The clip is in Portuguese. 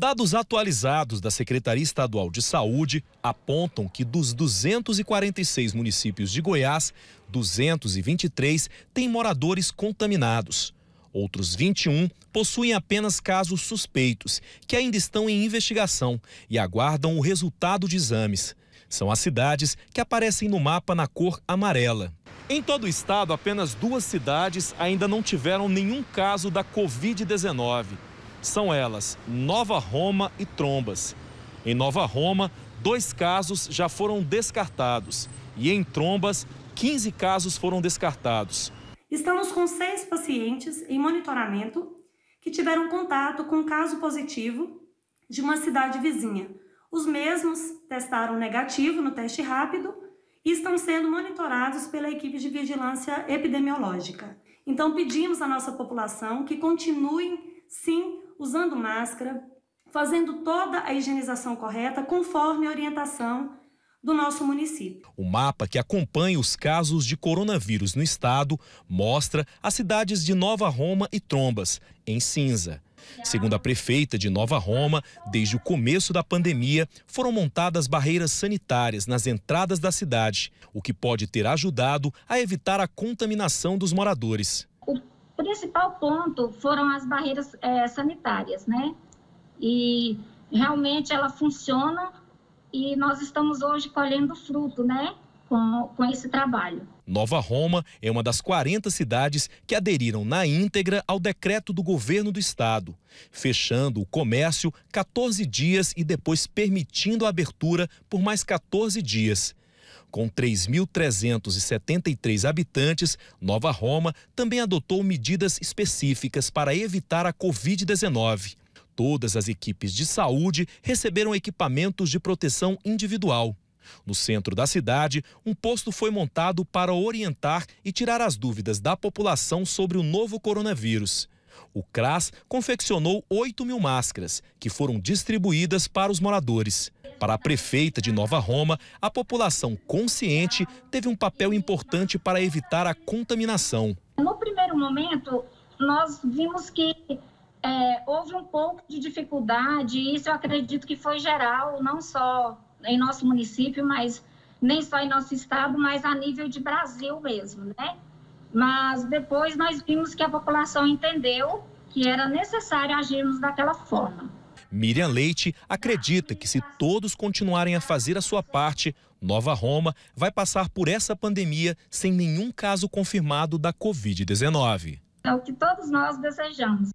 Dados atualizados da Secretaria Estadual de Saúde apontam que dos 246 municípios de Goiás, 223 têm moradores contaminados. Outros 21 possuem apenas casos suspeitos, que ainda estão em investigação e aguardam o resultado de exames. São as cidades que aparecem no mapa na cor amarela. Em todo o estado, apenas duas cidades ainda não tiveram nenhum caso da Covid-19 são elas Nova Roma e Trombas. Em Nova Roma, dois casos já foram descartados e em Trombas, 15 casos foram descartados. Estamos com seis pacientes em monitoramento que tiveram contato com um caso positivo de uma cidade vizinha. Os mesmos testaram negativo no teste rápido e estão sendo monitorados pela equipe de vigilância epidemiológica. Então, pedimos à nossa população que continuem, sim, usando máscara, fazendo toda a higienização correta, conforme a orientação do nosso município. O mapa que acompanha os casos de coronavírus no estado mostra as cidades de Nova Roma e Trombas em cinza. Segundo a prefeita de Nova Roma, desde o começo da pandemia foram montadas barreiras sanitárias nas entradas da cidade, o que pode ter ajudado a evitar a contaminação dos moradores principal ponto foram as barreiras é, sanitárias, né? E realmente ela funciona e nós estamos hoje colhendo fruto, né? Com, com esse trabalho. Nova Roma é uma das 40 cidades que aderiram na íntegra ao decreto do governo do estado, fechando o comércio 14 dias e depois permitindo a abertura por mais 14 dias. Com 3.373 habitantes, Nova Roma também adotou medidas específicas para evitar a Covid-19. Todas as equipes de saúde receberam equipamentos de proteção individual. No centro da cidade, um posto foi montado para orientar e tirar as dúvidas da população sobre o novo coronavírus. O CRAS confeccionou 8 mil máscaras, que foram distribuídas para os moradores. Para a prefeita de Nova Roma, a população consciente teve um papel importante para evitar a contaminação. No primeiro momento, nós vimos que é, houve um pouco de dificuldade, e isso eu acredito que foi geral, não só em nosso município, mas nem só em nosso estado, mas a nível de Brasil mesmo, né? Mas depois nós vimos que a população entendeu que era necessário agirmos daquela forma. Miriam Leite acredita que se todos continuarem a fazer a sua parte, Nova Roma vai passar por essa pandemia sem nenhum caso confirmado da Covid-19. É o que todos nós desejamos.